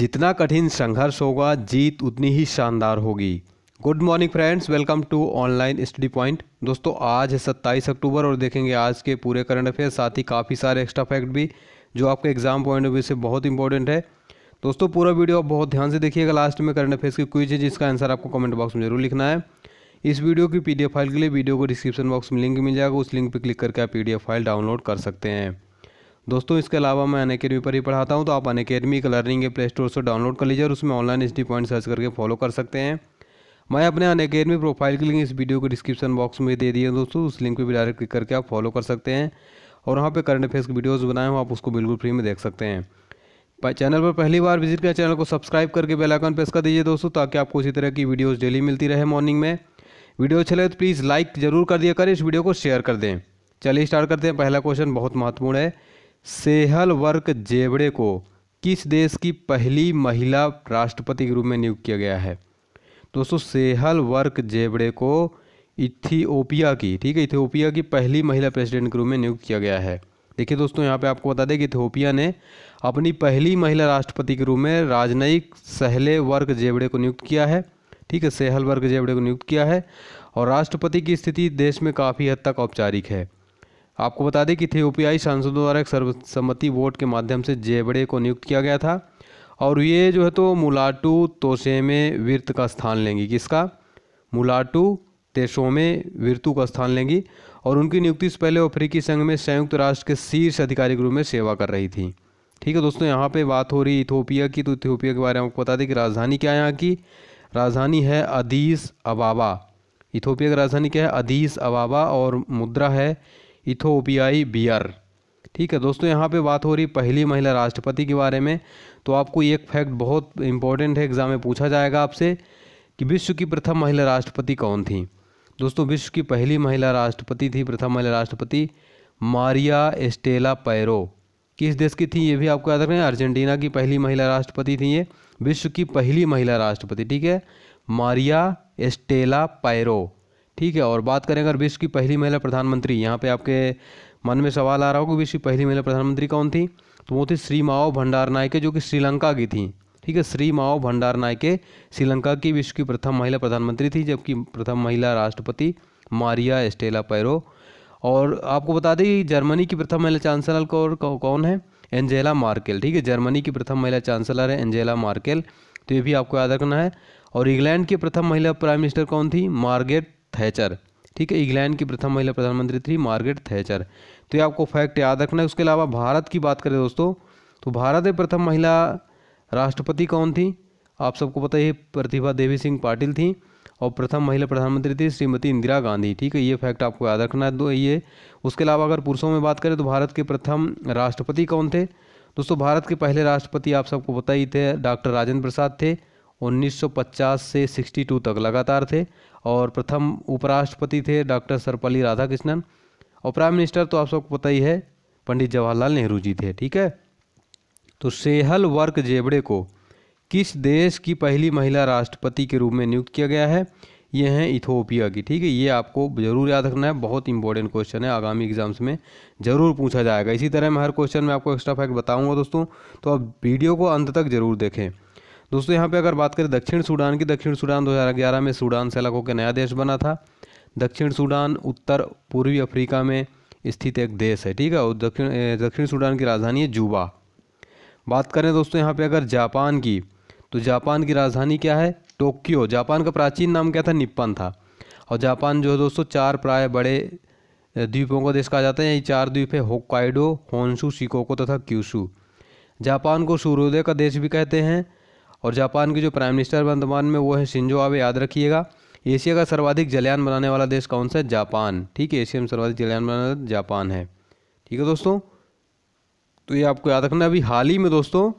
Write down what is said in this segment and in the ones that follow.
जितना कठिन संघर्ष होगा जीत उतनी ही शानदार होगी good morning friends welcome to online study point दोस्तों आज है सत्ताईस अक्टूबर और देखेंगे आज के पूरे करंट अफेयर साथ ही काफ़ी सारे एक्स्ट्रा फैक्ट भी जो आपके एग्जाम पॉइंट ऑफ व्यू से बहुत इंपॉर्टेंट है दोस्तों पूरा वीडियो आप बहुत ध्यान से देखिएगा लास्ट में करंट अफेयर्स की क्विज है जिसका आंसर आपको कमेंट बॉक्स में जरूर लिखना है इस वीडियो की पी फाइल के लिए वीडियो को डिस्क्रिप्शन बॉक्स में लिंक मिल जाएगा उस लिंक पर क्लिक करके आप पी फाइल डाउनलोड कर सकते हैं दोस्तों इसके अलावा मैं अन अकेडमी पर ही पढ़ाता हूँ तो आप अन अकेडमी का लर्निंग प्ले स्टोर से डाउनलोड कर लीजिए और उसमें ऑनलाइन एस पॉइंट सर्च करके फॉलो कर सकते हैं मैं अपने अन अकेडमी प्रोफाइल की लिंक इस वीडियो के डिस्क्रिप्शन बॉक्स में दे दिए दोस्तों उस लिंक पर भी डायरेक्ट क्लिक करके आप फॉलो कर सकते हैं और वहाँ पर करंट अफेयर्स की वीडियोज़ बनाए हो आप उसको बिल्कुल फ्री में देख सकते हैं चैनल पर पहली बार विजिट किया चैनल को सब्सक्राइब करके बेल आइकन प्रेस कर दीजिए दोस्तों ताकि आपको इसी तरह की वीडियोस डेली मिलती रहे मॉर्निंग में वीडियो अच्छे लगे तो प्लीज़ लाइक जरूर कर दिया करें इस वीडियो को शेयर कर दें चलिए स्टार्ट करते हैं पहला क्वेश्चन बहुत महत्वपूर्ण है सेहल वर्क जेबड़े को किस देश की पहली महिला राष्ट्रपति के रूप में नियुक्त किया गया है दोस्तों सेहल वर्क जेबड़े को इथियोपिया की ठीक है इथियोपिया की पहली महिला प्रेसिडेंट के रूप में नियुक्त किया गया है देखिए दोस्तों यहाँ पे आपको बता दें कि इथियोपिया ने अपनी पहली महिला राष्ट्रपति के रूप में राजनयिक सहले वर्ग जेबड़े को नियुक्त किया है ठीक है सेहल वर्ग जेबड़े को नियुक्त किया है और राष्ट्रपति की स्थिति देश में काफ़ी हद तक औपचारिक है आपको बता दें कि इथियोपियाई सांसदों द्वारा एक सर्वसम्मति वोट के माध्यम से जेबड़े को नियुक्त किया गया था और ये जो है तो मुलाटू तोसेमे विर्त का स्थान लेंगी किसका मुलाटू तेसोमे विर्तु का स्थान लेंगी और उनकी नियुक्ति से पहले अफ्रीकी संघ में संयुक्त राष्ट्र के शीर्ष अधिकारी के रूप में सेवा कर रही थी ठीक है दोस्तों यहाँ पे बात हो रही इथोपिया की तो इथोपिया के बारे में आपको बता दें कि राजधानी क्या है यहाँ की राजधानी है अदीस अबाबा इथोपिया की राजधानी क्या है अदीस अबाबा और मुद्रा है इथोपियाई बियर ठीक है दोस्तों यहाँ पे बात हो रही पहली महिला राष्ट्रपति के बारे में तो आपको एक फैक्ट बहुत इंपॉर्टेंट है एग्ज़ाम में पूछा जाएगा आपसे कि विश्व की प्रथम महिला राष्ट्रपति कौन थी दोस्तों विश्व की पहली महिला राष्ट्रपति थी प्रथम महिला राष्ट्रपति मारिया एस्टेला पैरो किस देश की थी ये भी आपको याद रखना है अर्जेंटीना की पहली महिला राष्ट्रपति थी ये विश्व की पहली महिला राष्ट्रपति ठीक है मारिया एस्टेला पैरो ठीक है और बात करें अगर विश्व की पहली महिला प्रधानमंत्री यहाँ पे आपके मन में सवाल आ रहा होगा विश्व की पहली महिला प्रधानमंत्री कौन थी तो वो थी श्री माओ भंडार नायके जो कि श्रीलंका की थी ठीक है श्री माओ भंडार नायके श्रीलंका की विश्व की प्रथम महिला प्रधानमंत्री थी जबकि प्रथम महिला राष्ट्रपति मारिया एस्टेला पैरो और आपको बता दें जर्मनी की प्रथम महिला चांसलर कौन है एंजेला मार्केल ठीक है जर्मनी की प्रथम महिला चांसलर है एंजेला मार्केल तो ये भी आपको याद रखना है और इंग्लैंड की प्रथम महिला प्राइम मिनिस्टर कौन थी मार्गेट थैचर ठीक है इंग्लैंड की प्रथम महिला प्रधानमंत्री थी मार्गरेट थैचर तो ये आपको फैक्ट याद रखना है उसके अलावा भारत की बात करें दोस्तों तो भारत में प्रथम महिला राष्ट्रपति कौन थी आप सबको पता है प्रतिभा देवी सिंह पाटिल थी और प्रथम महिला प्रधानमंत्री थी श्रीमती इंदिरा गांधी ठीक है ये फैक्ट आपको याद रखना है दो ये उसके अलावा अगर पुरुषों में बात करें तो भारत के प्रथम राष्ट्रपति कौन थे दोस्तों भारत के पहले राष्ट्रपति आप सबको पता ही थे डॉक्टर राजेंद्र प्रसाद थे 1950 से 62 तक लगातार थे और प्रथम उपराष्ट्रपति थे डॉक्टर सर्वपल्ली राधाकृष्णन और प्राइम मिनिस्टर तो आप सबको पता ही है पंडित जवाहरलाल नेहरू जी थे ठीक है तो सेहल वर्क जेबड़े को किस देश की पहली महिला राष्ट्रपति के रूप में नियुक्त किया गया है ये है इथोपिया की ठीक है ये आपको जरूर याद रखना है बहुत इंपॉर्टेंट क्वेश्चन है आगामी एग्जाम्स में जरूर पूछा जाएगा इसी तरह मैं हर क्वेश्चन में आपको एक्स्ट्रा फैक्ट बताऊंगा दोस्तों तो आप वीडियो को अंत तक जरूर देखें दोस्तों यहाँ पे अगर बात करें दक्षिण सूडान की दक्षिण सूडान 2011 में सूडान से अलग का नया देश बना था दक्षिण सूडान उत्तर पूर्वी अफ्रीका में स्थित एक देश है ठीक है और दक्षिण दक्षिण सूडान की राजधानी है जूबा बात करें दोस्तों यहाँ पे अगर जापान की तो जापान की राजधानी क्या है टोक्यो जापान का प्राचीन नाम क्या था निप्पन था और जापान जो है दोस्तों चार प्राय बड़े द्वीपों का देश कहा जाता है यही चार द्वीप है होकाइडो होन्सू शिकोको तथा क्यूसू जापान को सूर्योदय का देश भी कहते हैं और जापान के जो प्राइम मिनिस्टर वर्तमान में वो है शिंजो आबे याद रखिएगा एशिया का सर्वाधिक जलयान बनाने वाला देश कौन सा है जापान ठीक है एशिया में सर्वाधिक जलयान बनाने वाला जापान है ठीक है दोस्तों तो ये आपको याद रखना अभी हाल ही में दोस्तों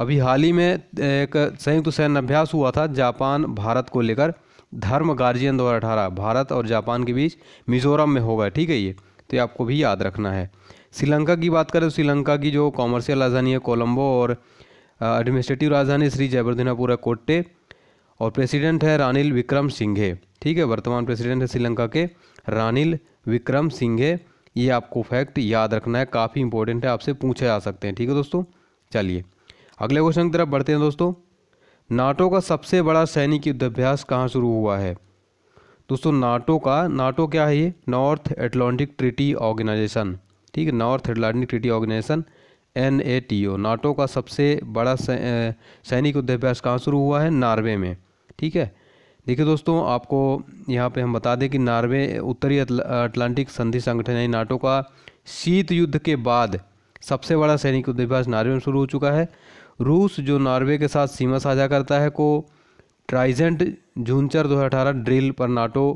अभी हाल ही में एक संयुक्त सैन्य अभ्यास हुआ था जापान भारत को लेकर धर्म गार्जियन दो अठारह भारत और जापान के बीच मिजोरम में होगा ठीक है ये तो ये आपको भी याद रखना है श्रीलंका की बात करें तो श्रीलंका की जो कॉमर्शियल राजधानी है कोलंबो और एडमिनिस्ट्रेटिव राजधानी श्री जयवर्धनापुरा कोट्टे और प्रेसिडेंट है रानिल विक्रम सिंघे ठीक है वर्तमान प्रेसिडेंट है श्रीलंका के रानिल विक्रम सिंघे ये आपको फैक्ट याद रखना है काफ़ी इंपॉर्टेंट है आपसे पूछे जा सकते हैं ठीक है दोस्तों चलिए अगले क्वेश्चन की तरफ बढ़ते हैं दोस्तों नाटो का सबसे बड़ा सैनिक युद्धाभ्यास कहाँ शुरू हुआ है दोस्तों नाटो का नाटो क्या है ये नॉर्थ एटलांटिक ट्रिटी ऑर्गेनाइजेशन ठीक है North Atlantic Treaty Organization N A T O NATO का सबसे बड़ा सैनिक युद्धाभ्यास कहाँ शुरू हुआ है नार्वे में ठीक है देखिए दोस्तों आपको यहाँ पे हम बता दें कि नार्वे उत्तरी अटलांटिक संधि संगठन यानी नाटो का शीत युद्ध के बाद सबसे बड़ा सैनिक युद्धाभ्यास नार्वे में शुरू हो चुका है रूस जो नार्वे के साथ सीमा साझा करता है को ट्राइजेंट जूनचर दो ड्रिल पर नाटो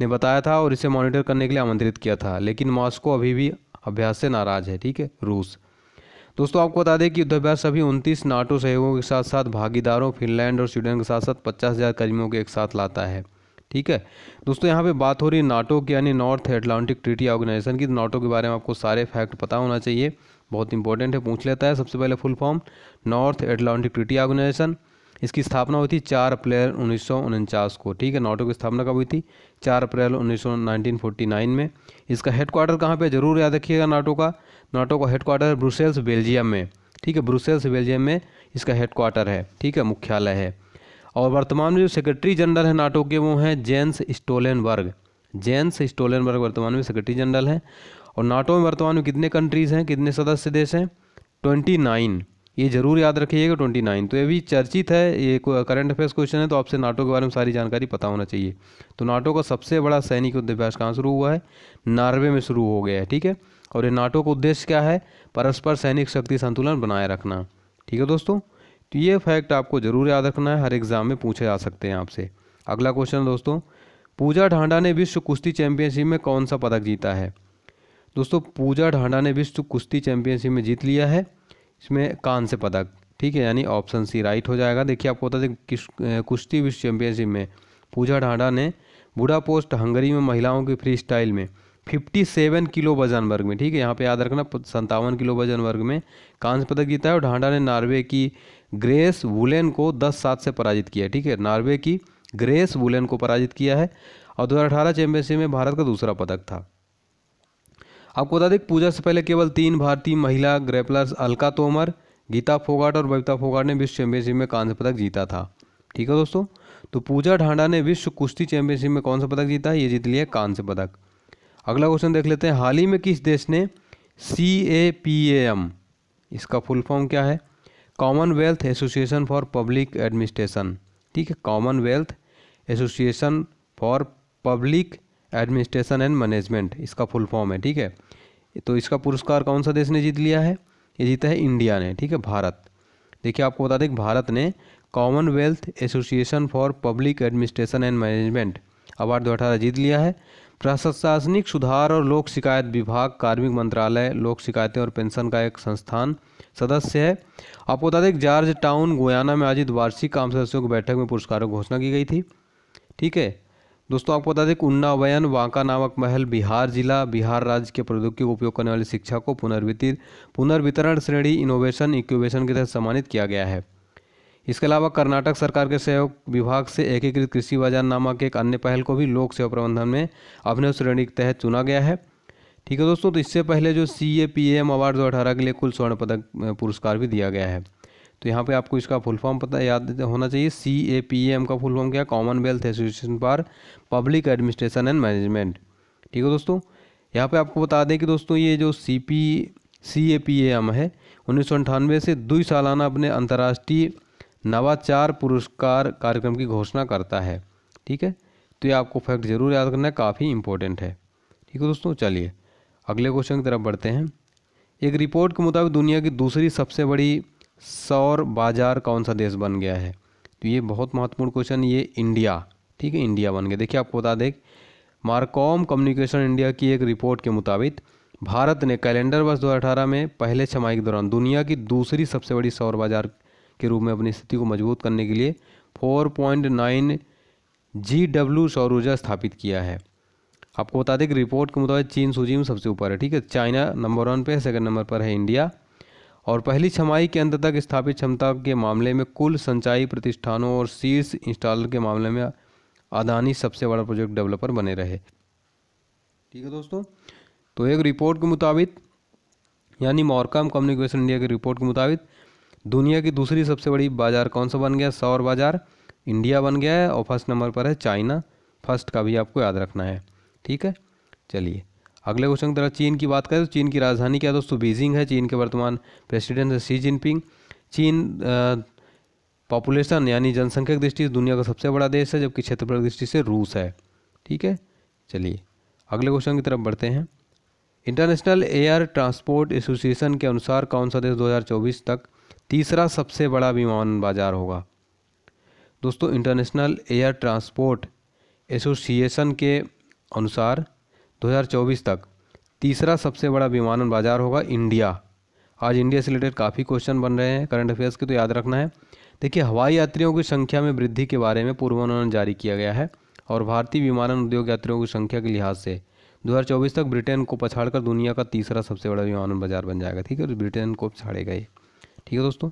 ने बताया था और इसे मॉनिटर करने के लिए आमंत्रित किया था लेकिन मॉस्को अभी भी अभ्यास से नाराज़ है ठीक है रूस दोस्तों आपको बता दें कि युद्धाभ्यास सभी उनतीस नाटो सहयोगों के साथ साथ भागीदारों फिनलैंड और स्वीडन के साथ साथ पचास हज़ार कर्मियों के एक साथ लाता है ठीक है दोस्तों यहाँ पे बात हो रही है नाटो की यानी नॉर्थ एटलांटिक ट्रीटी ऑर्गेनाइजेशन की नाटो के बारे में आपको सारे फैक्ट पता होना चाहिए बहुत इंपॉर्टेंट है पूछ लेता है सबसे पहले full form North Atlantic Treaty Organization इसकी स्थापना हुई थी चार अप्रैल उन्नीस को ठीक है नाटो की स्थापना कब हुई थी चार अप्रैल उन्नीस में इसका हेडक्वार्टर कहाँ पे जरूर याद रखिएगा नाटो का नाटो का हेडक्वार्टर ब्रुसेल्स बेल्जियम में ठीक है ब्रुसेल्स बेल्जियम में इसका हेडक्वार्टर है ठीक है मुख्यालय है और वर्तमान में जो सेक्रेटरी जनरल है नाटो के वो हैं जेंस स्टोलेनबर्ग जेंस स्टोलेनबर्ग वर्तमान में सेक्रेटरी जनरल है और नाटो में वर्तमान में कितने कंट्रीज़ हैं कितने सदस्य देश हैं ट्वेंटी नाइन ये जरूर याद रखिएगा ट्वेंटी नाइन तो ये भी चर्चित है ये करंट अफेयर्स क्वेश्चन है तो आपसे नाटो के बारे में सारी जानकारी पता होना चाहिए तो नाटो का सबसे बड़ा सैनिक युद्धाभ्यास कहाँ शुरू हुआ है नार्वे में शुरू हो गया है ठीक है और ये नाटो का उद्देश्य क्या है परस्पर सैनिक शक्ति संतुलन बनाए रखना ठीक है दोस्तों तो ये फैक्ट आपको जरूर याद रखना है हर एग्जाम में पूछे जा सकते हैं आपसे अगला क्वेश्चन दोस्तों पूजा ढांडा ने विश्व कुश्ती चैंपियनशिप में कौन सा पदक जीता है दोस्तों पूजा ढांडा ने विश्व कुश्ती चैंपियनशिप में जीत लिया है इसमें कान से पदक ठीक है यानी ऑप्शन सी राइट हो जाएगा देखिए आपको बता दें किस कुश्ती विश्व चैंपियनशिप में पूजा ढांडा ने बूढ़ा पोस्ट हंगरी में महिलाओं के फ्री स्टाइल में 57 किलो वजन वर्ग में ठीक है यहाँ पे याद रखना संतावन किलो वजन वर्ग में कांस्य पदक जीता है और ढांडा ने नार्वे की ग्रेस वुलेन को दस सात से पराजित किया है ठीक है नार्वे की ग्रेस वुलेन को पराजित किया है और दो अठारह चैंपियनशिप में भारत का दूसरा पदक था आपको बता दें पूजा से पहले केवल तीन भारतीय महिला ग्रेपलर्स अलका तोमर गीता फोगाट और बबिता फोगाट ने विश्व चैंपियनशिप में कांस्य पदक जीता था ठीक है दोस्तों तो पूजा ढांडा ने विश्व कुश्ती चैंपियनशिप में कौन सा पदक जीता है ये जीत लिया कांस्य पदक अगला क्वेश्चन देख लेते हैं हाल ही में किस देश ने C A P A M इसका फुल फॉर्म क्या है Commonwealth Association for Public Administration ठीक है Commonwealth Association for Public Administration and Management इसका फुल फॉर्म है ठीक है तो इसका पुरस्कार कौन सा देश ने जीत लिया है ये जीता है इंडिया ने ठीक है भारत देखिए आपको बता दें भारत ने Commonwealth Association for Public Administration and Management award दो अठारह जीत लिया है प्रशासनिक सुधार और लोक शिकायत विभाग कार्मिक मंत्रालय लोक शिकायतें और पेंशन का एक संस्थान सदस्य है आपको बता दें जॉर्ज टाउन गोयाना में आयोजित वार्षिक आम सदस्यों की बैठक में पुरस्कारों की घोषणा की गई थी ठीक है दोस्तों आपको बता दें कि उन्ना वयन वांका नामक महल बिहार जिला बिहार राज्य के प्रौद्योगिकी उपयोग करने वाली शिक्षा को पुनर्वितरित पुनर्वितरण श्रेणी इनोवेशन इक्यूबेशन के तहत सम्मानित किया गया है इसके अलावा कर्नाटक सरकार के सहयोग विभाग से एकीकृत कृषि बाजार नामक एक अन्य पहल को भी लोक सेवा प्रबंधन में अभिनव श्रेणी के तहत चुना गया है ठीक है दोस्तों तो इससे पहले जो C A P M award दो अठारह के लिए कुल स्वर्ण पदक पुरस्कार भी दिया गया है तो यहाँ पे आपको इसका फुल फॉर्म पता याद होना चाहिए सी ए पी एम का फुल फॉर्म क्या Commonwealth Association for Public Administration and Management ठीक है दोस्तों यहाँ पे आपको बता दें कि दोस्तों ये जो C P C A P M है उन्नीस सौ अंठानवे से दुई सालाना अपने अंतर्राष्ट्रीय नवाचार पुरस्कार कार्यक्रम की घोषणा करता है ठीक है तो ये आपको फैक्ट ज़रूर याद करना है काफ़ी इंपॉर्टेंट है ठीक है दोस्तों चलिए अगले क्वेश्चन की तरफ बढ़ते हैं एक रिपोर्ट के मुताबिक दुनिया की दूसरी सबसे बड़ी सौर बाजार कौन सा देश बन गया है तो ये बहुत महत्वपूर्ण क्वेश्चन ये इंडिया ठीक है इंडिया बन गया देखिए आपको बता दें मार्कॉम कम्युनिकेशन इंडिया की एक रिपोर्ट के मुताबिक भारत ने कैलेंडर वर्ष 2018 में पहले छमाही के दौरान दुनिया की दूसरी सबसे बड़ी सौर बाजार के रूप में अपनी स्थिति को मजबूत करने के लिए 4.9 जी डब्ल्यू सौर ऊर्जा स्थापित किया है आपको बता दें कि रिपोर्ट के मुताबिक चीन सूची में सबसे ऊपर है ठीक है चाइना नंबर वन पे है सेकेंड नंबर पर है इंडिया और पहली छमाही के अंत तक स्थापित क्षमता के मामले में कुल संचाई प्रतिष्ठानों और शीर्ष इंस्टॉलर के मामले में अदानी सबसे बड़ा प्रोजेक्ट डेवलपर बने रहे ठीक है दोस्तों तो एक रिपोर्ट के मुताबिक यानी मॉरकॉम कम्युनिकेशन इंडिया की रिपोर्ट के मुताबिक दुनिया की दूसरी सबसे बड़ी बाज़ार कौन सा बन गया सौर बाज़ार इंडिया बन गया है और फर्स्ट नंबर पर है चाइना फर्स्ट का भी आपको याद रखना है ठीक है चलिए अगले क्वेश्चन की तरह चीन की बात करें तो चीन की राजधानी क्या दोस्तों बीजिंग है चीन के वर्तमान प्रेसिडेंट है शी जिनपिंग चीन पॉपुलेशन यानी जनसंख्या की दृष्टि से दुनिया का सबसे बड़ा देश है जबकि क्षेत्रफल की दृष्टि से रूस है ठीक है चलिए अगले क्वेश्चन की तरफ बढ़ते हैं इंटरनेशनल एयर ट्रांसपोर्ट एसोसिएशन के अनुसार कौन सा देश 2024 तक तीसरा सबसे बड़ा विमान बाजार होगा दोस्तों इंटरनेशनल एयर ट्रांसपोर्ट एसोसिएशन के अनुसार 2024 तक तीसरा सबसे बड़ा विमानन बाजार होगा इंडिया आज इंडिया से रिलेटेड काफ़ी क्वेश्चन बन रहे हैं करंट अफेयर्स के तो याद रखना है देखिए हवाई यात्रियों की संख्या में वृद्धि के बारे में पूर्वानुमान जारी किया गया है और भारतीय विमानन उद्योग यात्रियों की संख्या के लिहाज से 2024 तक ब्रिटेन को पछाड़कर दुनिया का तीसरा सबसे बड़ा विमानन बाजार बन जाएगा ठीक है ब्रिटेन को पछाड़े गए ठीक है दोस्तों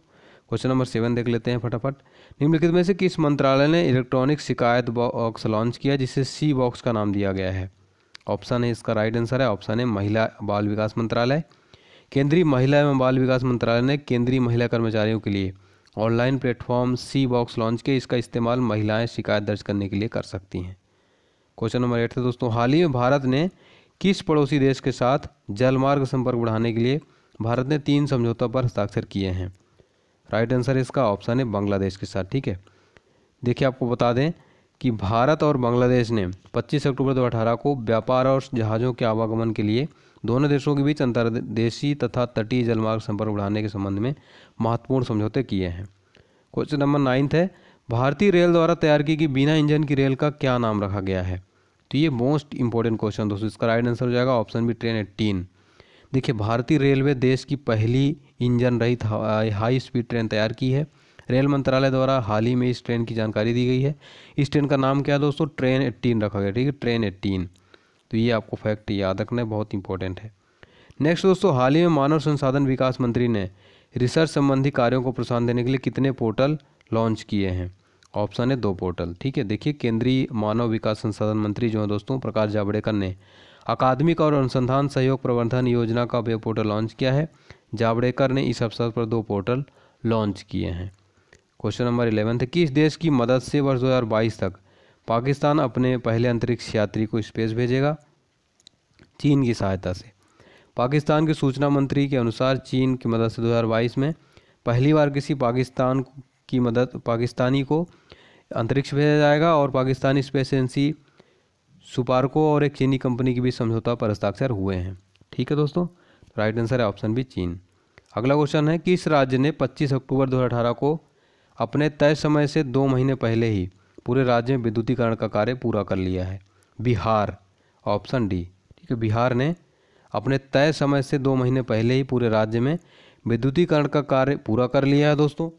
क्वेश्चन नंबर सेवन देख लेते हैं फटाफट निम्नलिखित में से किस मंत्रालय ने इलेक्ट्रॉनिक शिकायत बॉक्स लॉन्च किया जिसे सी बॉक्स का नाम दिया गया है ऑप्शन है इसका राइट आंसर है ऑप्शन है महिला बाल विकास मंत्रालय केंद्रीय महिला एवं बाल विकास मंत्रालय ने केंद्रीय महिला कर्मचारियों के लिए online platform SHe box launch के इसका इस्तेमाल महिलाएं शिकायत दर्ज करने के लिए कर सकती हैं क्वेश्चन नंबर एट था दोस्तों हाल ही में भारत ने किस पड़ोसी देश के साथ जलमार्ग संपर्क बढ़ाने के लिए भारत ने तीन समझौतों पर हस्ताक्षर किए हैं राइट आंसर इसका ऑप्शन है बांग्लादेश के साथ ठीक है देखिए आपको बता दें कि भारत और बांग्लादेश ने 25 अक्टूबर 2018 को व्यापार और जहाज़ों के आवागमन के लिए दोनों देशों के बीच अंतर्देशीय तथा तटीय जलमार्ग संपर्क बढ़ाने के संबंध में महत्वपूर्ण समझौते किए हैं क्वेश्चन नंबर नाइन्थ है भारतीय रेल द्वारा तैयार की गई बिना इंजन की रेल का क्या नाम रखा गया है तो ये मोस्ट इंपॉर्टेंट क्वेश्चन दोस्तों इसका राइट आंसर हो जाएगा ऑप्शन बी ट्रेन एट्टीन देखिए भारतीय रेलवे देश की पहली इंजन रहित हाई स्पीड ट्रेन तैयार की है रेल मंत्रालय द्वारा हाल ही में इस ट्रेन की जानकारी दी गई है इस ट्रेन का नाम क्या है दोस्तों ट्रेन एट्टीन रखा गया ठीक है ट्रेन एट्टीन तो ये आपको फैक्ट याद रखना है बहुत इंपॉर्टेंट है नेक्स्ट दोस्तों हाल ही में मानव संसाधन विकास मंत्री ने रिसर्च संबंधी कार्यों को प्रोत्साहन देने के लिए कितने पोर्टल लॉन्च किए हैं ऑप्शन है दो पोर्टल ठीक है देखिए केंद्रीय मानव विकास संसाधन मंत्री जो है दोस्तों प्रकाश जावड़ेकर ने अकादमिक और अनुसंधान सहयोग प्रबंधन योजना का वेब पोर्टल लॉन्च किया है जावड़ेकर ने इस अवसर पर दो पोर्टल लॉन्च किए हैं क्वेश्चन नंबर इलेवेंथ किस देश की मदद से वर्ष बाईस तक पाकिस्तान अपने पहले अंतरिक्ष यात्री को स्पेस भेजेगा चीन की सहायता से पाकिस्तान के सूचना मंत्री के अनुसार चीन की मदद से 2022 में पहली बार किसी पाकिस्तान की मदद पाकिस्तानी को अंतरिक्ष भेजा जाएगा और पाकिस्तानी स्पेस एजेंसी सुपारको और एक चीनी कंपनी के बीच समझौता पर हस्ताक्षर हुए हैं ठीक है दोस्तों राइट आंसर है ऑप्शन बी चीन अगला क्वेश्चन है किस राज्य ने 25 अक्टूबर 2018 को अपने तय समय से दो महीने पहले ही पूरे राज्य में विद्युतीकरण का कार्य पूरा कर लिया है बिहार ऑप्शन डी ठीक है बिहार ने अपने तय समय से दो महीने पहले ही पूरे राज्य में विद्युतीकरण का कार्य पूरा कर लिया है दोस्तों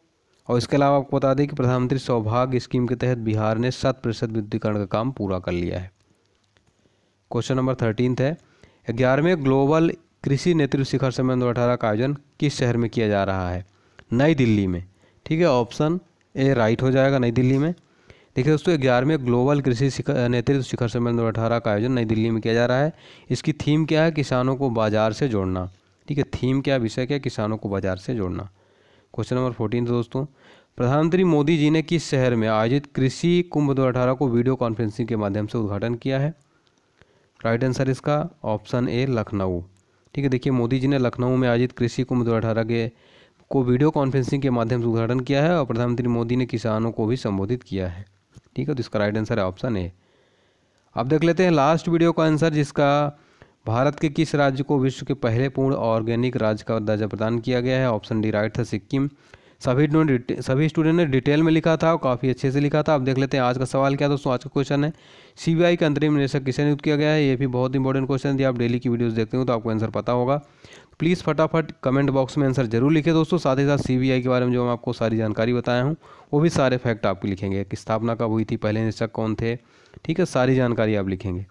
और इसके अलावा आपको बता दें कि प्रधानमंत्री सौभाग्य स्कीम के तहत बिहार ने शत प्रतिशत विद्युतीकरण का काम पूरा कर लिया है क्वेश्चन नंबर थर्टीन है ग्यारहवें ग्लोबल कृषि नेतृत्व शिखर सम्मेलन दो का आयोजन किस शहर में किया जा रहा है नई दिल्ली में ठीक है ऑप्शन ए राइट हो जाएगा नई दिल्ली में देखिए दोस्तों ग्यारहवें ग्लोबल कृषि नेतृत्व शिखर सम्मेलन दो अठारह का आयोजन नई दिल्ली में किया जा रहा है इसकी थीम क्या है किसानों को बाजार से जोड़ना ठीक है थीम क्या विषय क्या किसानों को बाजार से जोड़ना क्वेश्चन नंबर फोर्टीन दोस्तों प्रधानमंत्री मोदी जी ने किस शहर में आयोजित कृषि कुंभ दो अठारह को वीडियो कॉन्फ्रेंसिंग के माध्यम से उद्घाटन किया है राइट आंसर इसका ऑप्शन ए लखनऊ ठीक है देखिए मोदी जी ने लखनऊ में आयोजित कृषि कुंभ दो के को वीडियो कॉन्फ्रेंसिंग के माध्यम से उद्घाटन किया है और प्रधानमंत्री मोदी ने किसानों को भी संबोधित किया है ठीक है तो इसका राइट आंसर है ऑप्शन ए अब देख लेते हैं लास्ट वीडियो का आंसर जिसका भारत के किस राज्य को विश्व के पहले पूर्ण ऑर्गेनिक राज्य का दर्जा प्रदान किया गया है ऑप्शन डी राइट था सिक्किम सभी सभी स्टूडेंट ने डिटेल में लिखा था और काफ़ी अच्छे से लिखा था आप देख लेते हैं आज का सवाल क्या दोस्तों आज का क्वेश्चन है सीबीआई के अंतरिम निदेशक किसे नियुक्त किया गया है ये भी बहुत इंपॉर्टेंट क्वेश्चन यदि आप डेली की वीडियोस देखते हो तो आपको आंसर पता होगा प्लीज़ फटाफट कमेंट बॉक्स में आंसर जरूर लिखें दोस्तों साथ ही साथ सीबीआई के बारे में जो हम आपको सारी जानकारी बताया हूँ वो भी सारे फैक्ट आपको लिखेंगे कि स्थापना कब हुई थी पहले निरीक्षक कौन थे ठीक है सारी जानकारी आप लिखेंगे